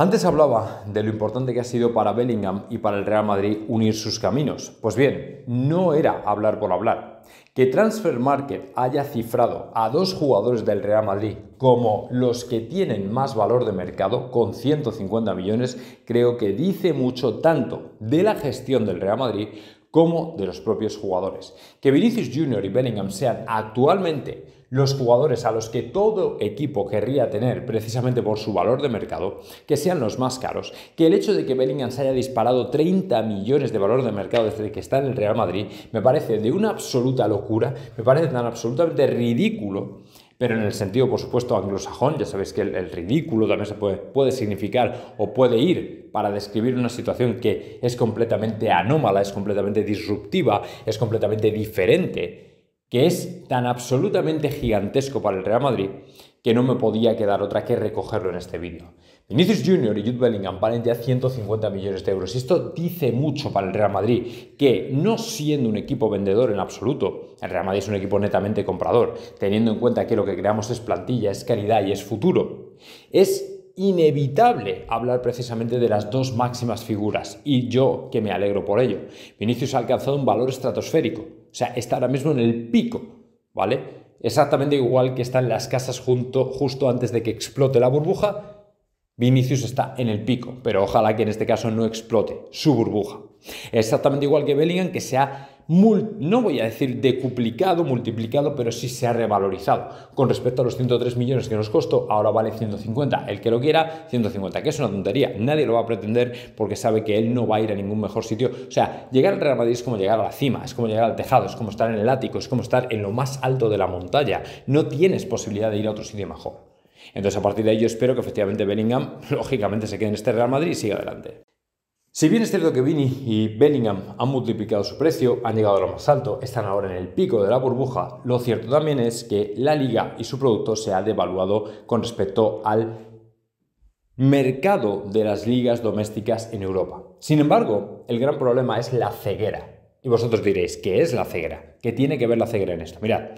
Antes hablaba de lo importante que ha sido para Bellingham y para el Real Madrid unir sus caminos. Pues bien, no era hablar por hablar. Que Transfer Market haya cifrado a dos jugadores del Real Madrid como los que tienen más valor de mercado, con 150 millones, creo que dice mucho tanto de la gestión del Real Madrid como de los propios jugadores. Que Vinicius Junior y Bellingham sean actualmente los jugadores a los que todo equipo querría tener precisamente por su valor de mercado, que sean los más caros, que el hecho de que Bellingham se haya disparado 30 millones de valor de mercado desde que está en el Real Madrid, me parece de una absoluta locura, me parece tan absolutamente ridículo pero en el sentido, por supuesto, anglosajón, ya sabéis que el, ridículo también se puede, puede significar o puede ir para describir una situación que es completamente anómala, es completamente disruptiva, es completamente diferente que es tan absolutamente gigantesco para el Real Madrid que no me podía quedar otra que recogerlo en este vídeo. Vinicius Junior y Jude Bellingham valen ya 150 millones de euros. Esto dice mucho para el Real Madrid, que no siendo un equipo vendedor en absoluto, el Real Madrid es un equipo netamente comprador, teniendo en cuenta que lo que creamos es plantilla, es calidad y es futuro. Es inevitable hablar precisamente de las dos máximas figuras, y yo que me alegro por ello. Vinicius ha alcanzado un valor estratosférico, o sea, está ahora mismo en el pico, ¿vale? Exactamente igual que están las casas junto, justo antes de que explote la burbuja, Vinicius está en el pico, pero ojalá que en este caso no explote su burbuja. Exactamente igual que Bellingham, que se ha, no voy a decir decuplicado, multiplicado, pero sí se ha revalorizado. Con respecto a los 103 millones que nos costó, ahora vale 150. El que lo quiera, 150, que es una tontería. Nadie lo va a pretender porque sabe que él no va a ir a ningún mejor sitio. O sea, llegar al Real Madrid es como llegar a la cima, es como llegar al tejado, es como estar en el ático, es como estar en lo más alto de la montaña. No tienes posibilidad de ir a otro sitio mejor. Entonces, a partir de ahí, yo espero que efectivamente Bellingham, lógicamente, se quede en este Real Madrid y siga adelante. Si bien es cierto que Vini y Bellingham han multiplicado su precio, han llegado a lo más alto, están ahora en el pico de la burbuja, lo cierto también es que la liga y su producto se ha devaluado con respecto al mercado de las ligas domésticas en Europa. Sin embargo, el gran problema es la ceguera. Y vosotros diréis, ¿qué es la ceguera? ¿Qué tiene que ver la ceguera en esto? Mirad,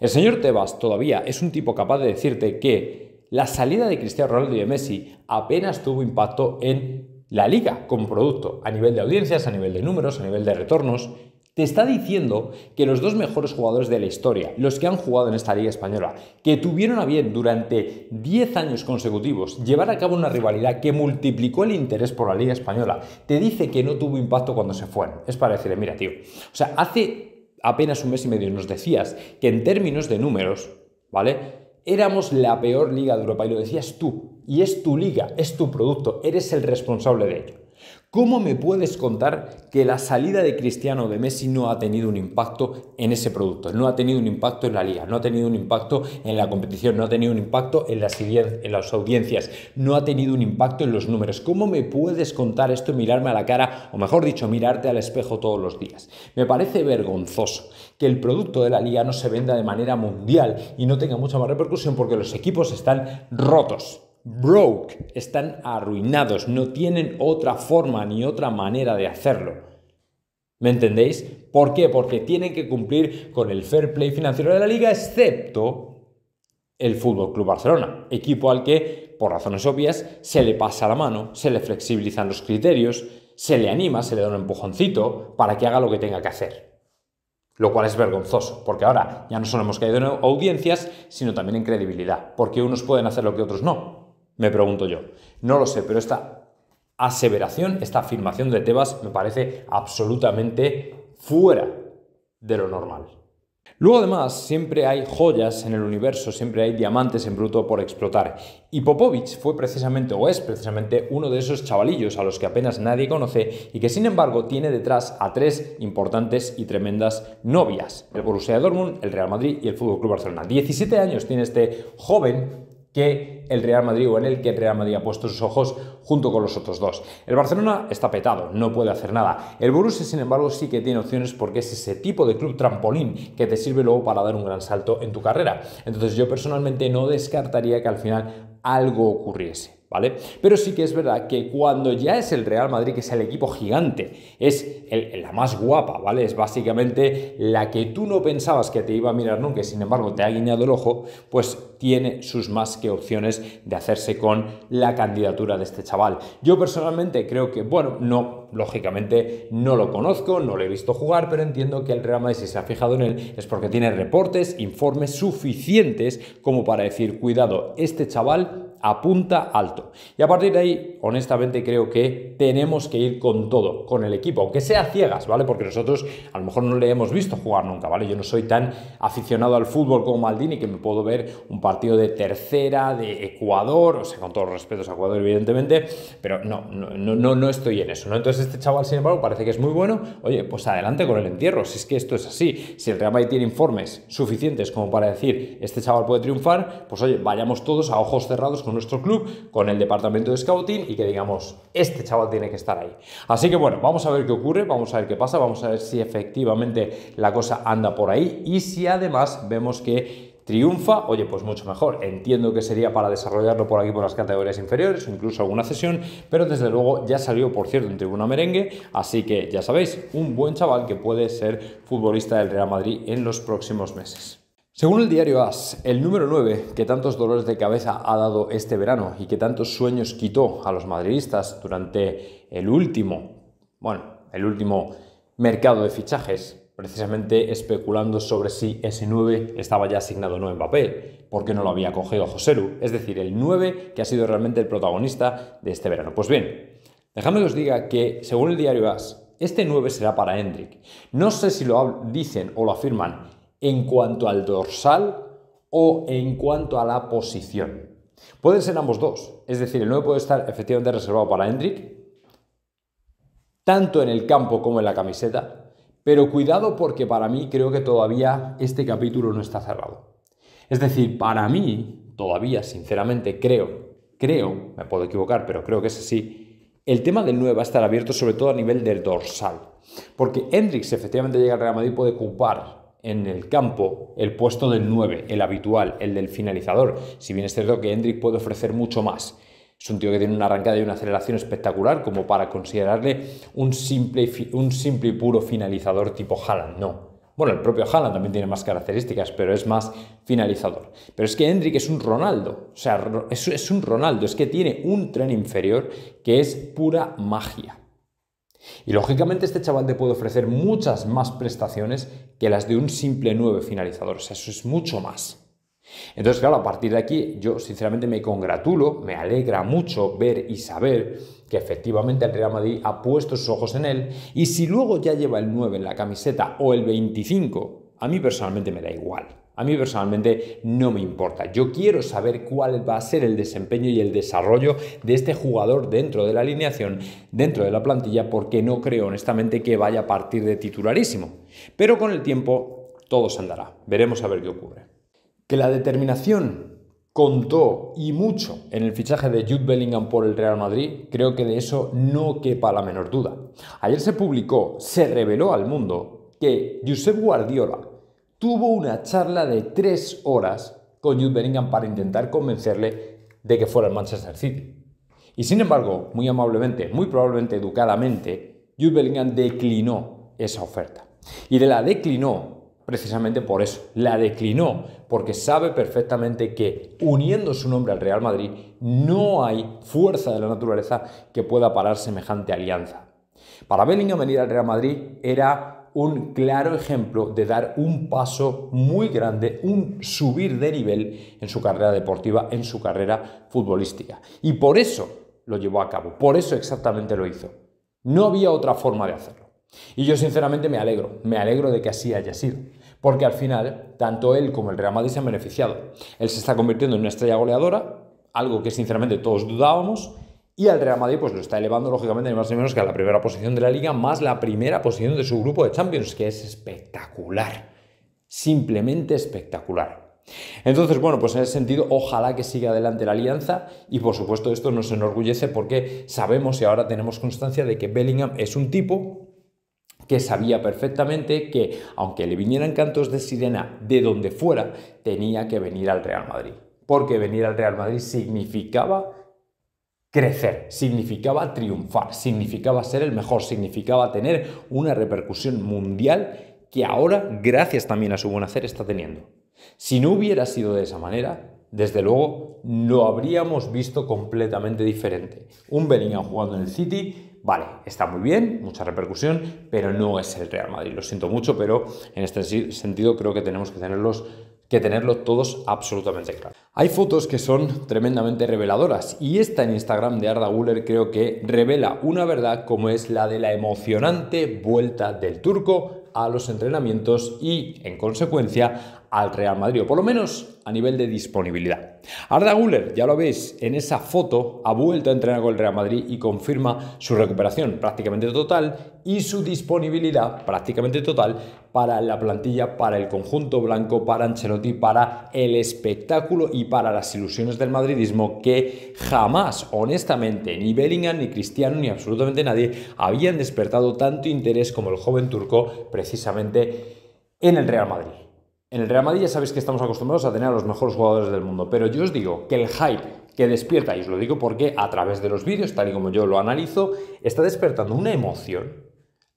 el señor Tebas todavía es un tipo capaz de decirte que la salida de Cristiano Ronaldo y de Messi apenas tuvo impacto en la liga como producto, a nivel de audiencias, a nivel de números, a nivel de retornos. Te está diciendo que los dos mejores jugadores de la historia, los que han jugado en esta liga española, que tuvieron a bien durante 10 años consecutivos llevar a cabo una rivalidad que multiplicó el interés por la liga española, te dice que no tuvo impacto cuando se fueron. Es para decirle, mira, tío, o sea, hace apenas un mes y medio nos decías que en términos de números, ¿vale? Éramos la peor liga de Europa y lo decías tú. Y es tu liga, es tu producto, eres el responsable de ello. ¿Cómo me puedes contar que la salida de Cristiano de Messi no ha tenido un impacto en ese producto? No ha tenido un impacto en la liga, no ha tenido un impacto en la competición, no ha tenido un impacto en las, en las audiencias, no ha tenido un impacto en los números. ¿Cómo me puedes contar esto y mirarme a la cara, o mejor dicho, mirarte al espejo todos los días? Me parece vergonzoso que el producto de la liga no se venda de manera mundial y no tenga mucha más repercusión porque los equipos están rotos broke, están arruinados, no tienen otra forma ni otra manera de hacerlo. ¿Me entendéis? ¿Por qué? Porque tienen que cumplir con el fair play financiero de la liga, excepto el Fútbol Club Barcelona, equipo al que, por razones obvias, se le pasa la mano, se le flexibilizan los criterios, se le anima, se le da un empujoncito para que haga lo que tenga que hacer. Lo cual es vergonzoso, porque ahora ya no solo hemos caído en audiencias, sino también en credibilidad, porque unos pueden hacer lo que otros no. Me pregunto yo. No lo sé, pero esta aseveración, esta afirmación de Tebas me parece absolutamente fuera de lo normal. Luego además, siempre hay joyas en el universo, siempre hay diamantes en bruto por explotar. Y Popovich fue precisamente o es precisamente uno de esos chavalillos a los que apenas nadie conoce y que sin embargo tiene detrás a tres importantes y tremendas novias, el Borussia Dortmund, el Real Madrid y el Fútbol Club Barcelona. 17 años tiene este joven que el Real Madrid o en el que el Real Madrid ha puesto sus ojos junto con los otros dos. El Barcelona está petado, no puede hacer nada. El Borussia, sin embargo, sí que tiene opciones porque es ese tipo de club trampolín que te sirve luego para dar un gran salto en tu carrera. Entonces yo personalmente no descartaría que al final algo ocurriese. ¿Vale? Pero sí que es verdad que cuando ya es el Real Madrid, que es el equipo gigante, es la más guapa, ¿vale? Es básicamente la que tú no pensabas que te iba a mirar nunca, sin embargo te ha guiñado el ojo, pues tiene sus más que opciones de hacerse con la candidatura de este chaval. Yo personalmente creo que, bueno, no, lógicamente no lo conozco, no lo he visto jugar, pero entiendo que el Real Madrid si se ha fijado en él es porque tiene reportes, informes suficientes como para decir, cuidado, este chaval apunta alto. Y a partir de ahí, honestamente, creo que tenemos que ir con todo, con el equipo, aunque sea ciegas, ¿vale? Porque nosotros a lo mejor no le hemos visto jugar nunca, ¿vale? Yo no soy tan aficionado al fútbol como Maldini que me puedo ver un par partido de tercera, de Ecuador, o sea, con todos los respetos a Ecuador, evidentemente, pero no, no, no, no estoy en eso, ¿no? Entonces este chaval, sin embargo, parece que es muy bueno, oye, pues adelante con el entierro, si es que esto es así, si el Real Madrid tiene informes suficientes como para decir, este chaval puede triunfar, pues oye, vayamos todos a ojos cerrados con nuestro club, con el departamento de scouting y que digamos, este chaval tiene que estar ahí. Así que bueno, vamos a ver qué ocurre, vamos a ver qué pasa, vamos a ver si efectivamente la cosa anda por ahí y si además vemos que triunfa, oye, pues mucho mejor. Entiendo que sería para desarrollarlo por aquí por las categorías inferiores o incluso alguna cesión, pero desde luego ya salió, por cierto, en tribuna merengue, así que ya sabéis, un buen chaval que puede ser futbolista del Real Madrid en los próximos meses. Según el diario AS, el número 9 que tantos dolores de cabeza ha dado este verano y que tantos sueños quitó a los madridistas durante el último, bueno, el último mercado de fichajes precisamente especulando sobre si ese 9 estaba ya asignado no Mbappé, porque no lo había cogido Lu... es decir, el 9 que ha sido realmente el protagonista de este verano. Pues bien, dejadme que os diga que, según el diario AS, este 9 será para Hendrik. No sé si lo dicen o lo afirman en cuanto al dorsal o en cuanto a la posición. Pueden ser ambos dos, es decir, el 9 puede estar efectivamente reservado para Hendrik, tanto en el campo como en la camiseta, pero cuidado porque para mí creo que todavía este capítulo no está cerrado. Es decir, para mí, todavía, sinceramente, creo, creo, me puedo equivocar, pero creo que es así, el tema del 9 va a estar abierto sobre todo a nivel del dorsal. Porque Hendrix efectivamente llega al Real Madrid y puede ocupar en el campo el puesto del 9, el habitual, el del finalizador. Si bien es cierto que Hendrix puede ofrecer mucho más es un tío que tiene una arrancada y una aceleración espectacular como para considerarle un simple, y puro finalizador tipo Haaland, no. Bueno, el propio Haaland también tiene más características, pero es más finalizador. Pero es que Hendrik es un Ronaldo, o sea, es, es un Ronaldo, es que tiene un tren inferior que es pura magia. Y lógicamente este chaval te puede ofrecer muchas más prestaciones que las de un simple 9 finalizador, o sea, eso es mucho más. Entonces, claro, a partir de aquí yo sinceramente me congratulo, me alegra mucho ver y saber que efectivamente el Real Madrid ha puesto sus ojos en él y si luego ya lleva el 9 en la camiseta o el 25, a mí personalmente me da igual. A mí personalmente no me importa. Yo quiero saber cuál va a ser el desempeño y el desarrollo de este jugador dentro de la alineación, dentro de la plantilla, porque no creo honestamente que vaya a partir de titularísimo. Pero con el tiempo todo se andará. Veremos a ver qué ocurre que la determinación contó y mucho en el fichaje de Jude Bellingham por el Real Madrid, creo que de eso no quepa la menor duda. Ayer se publicó, se reveló al mundo que Josep Guardiola tuvo una charla de tres horas con Jude Bellingham para intentar convencerle de que fuera el Manchester City. Y sin embargo, muy amablemente, muy probablemente educadamente, Jude Bellingham declinó esa oferta. Y de la declinó precisamente por eso. La declinó porque sabe perfectamente que uniendo su nombre al Real Madrid no hay fuerza de la naturaleza que pueda parar semejante alianza. Para Bellingham venir al Real Madrid era un claro ejemplo de dar un paso muy grande, un subir de nivel en su carrera deportiva, en su carrera futbolística. Y por eso lo llevó a cabo, por eso exactamente lo hizo. No había otra forma de hacerlo. Y yo sinceramente me alegro, me alegro de que así haya sido, porque al final tanto él como el Real Madrid se han beneficiado. Él se está convirtiendo en una estrella goleadora, algo que sinceramente todos dudábamos, y al Real Madrid pues lo está elevando lógicamente ni más ni menos que a la primera posición de la liga, más la primera posición de su grupo de Champions, que es espectacular, simplemente espectacular. Entonces, bueno, pues en ese sentido, ojalá que siga adelante la alianza y por supuesto esto nos enorgullece porque sabemos y ahora tenemos constancia de que Bellingham es un tipo que sabía perfectamente que, aunque le vinieran cantos de sirena de donde fuera, tenía que venir al Real Madrid. Porque venir al Real Madrid significaba crecer, significaba triunfar, significaba ser el mejor, significaba tener una repercusión mundial que ahora, gracias también a su buen hacer, está teniendo. Si no hubiera sido de esa manera, desde luego lo habríamos visto completamente diferente. Un Bellingham jugando en el City vale, está muy bien, mucha repercusión, pero no es el Real Madrid. Lo siento mucho, pero en este sentido creo que tenemos que tenerlos que tenerlo todos absolutamente claro. Hay fotos que son tremendamente reveladoras y esta en Instagram de Arda Guller creo que revela una verdad como es la de la emocionante vuelta del turco a los entrenamientos y, en consecuencia, al Real Madrid, o por lo menos a nivel de disponibilidad. Arda Guller, ya lo veis en esa foto, ha vuelto a entrenar con el Real Madrid y confirma su recuperación prácticamente total y su disponibilidad prácticamente total para la plantilla, para el conjunto blanco, para Ancelotti, para el espectáculo y para las ilusiones del madridismo que jamás, honestamente, ni Bellingham, ni Cristiano, ni absolutamente nadie habían despertado tanto interés como el joven turco precisamente en el Real Madrid. En el Real Madrid ya sabéis que estamos acostumbrados a tener a los mejores jugadores del mundo, pero yo os digo que el hype que despierta, y os lo digo porque a través de los vídeos, tal y como yo lo analizo, está despertando una emoción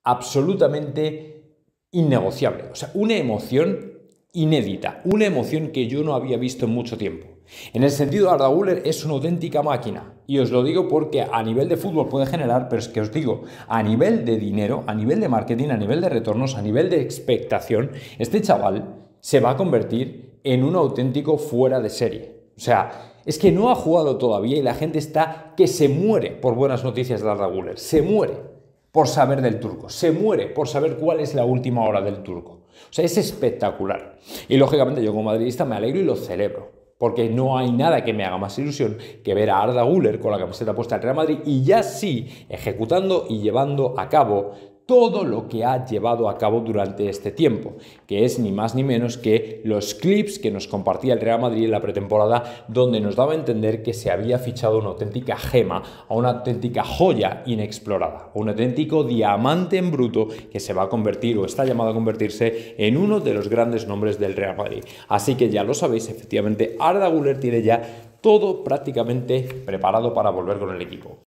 absolutamente innegociable, o sea, una emoción inédita, una emoción que yo no había visto en mucho tiempo. En el sentido, Arda Güler es una auténtica máquina, y os lo digo porque a nivel de fútbol puede generar, pero es que os digo, a nivel de dinero, a nivel de marketing, a nivel de retornos, a nivel de expectación, este chaval se va a convertir en un auténtico fuera de serie. O sea, es que no ha jugado todavía y la gente está que se muere por buenas noticias de Arda Guller. se muere por saber del turco, se muere por saber cuál es la última hora del turco. O sea, es espectacular. Y lógicamente yo como madridista me alegro y lo celebro, porque no hay nada que me haga más ilusión que ver a Arda Guller con la camiseta puesta en Real Madrid y ya sí ejecutando y llevando a cabo todo lo que ha llevado a cabo durante este tiempo, que es ni más ni menos que los clips que nos compartía el Real Madrid en la pretemporada, donde nos daba a entender que se había fichado una auténtica gema, a una auténtica joya inexplorada, un auténtico diamante en bruto que se va a convertir o está llamado a convertirse en uno de los grandes nombres del Real Madrid. Así que ya lo sabéis, efectivamente, Arda Guller tiene ya todo prácticamente preparado para volver con el equipo.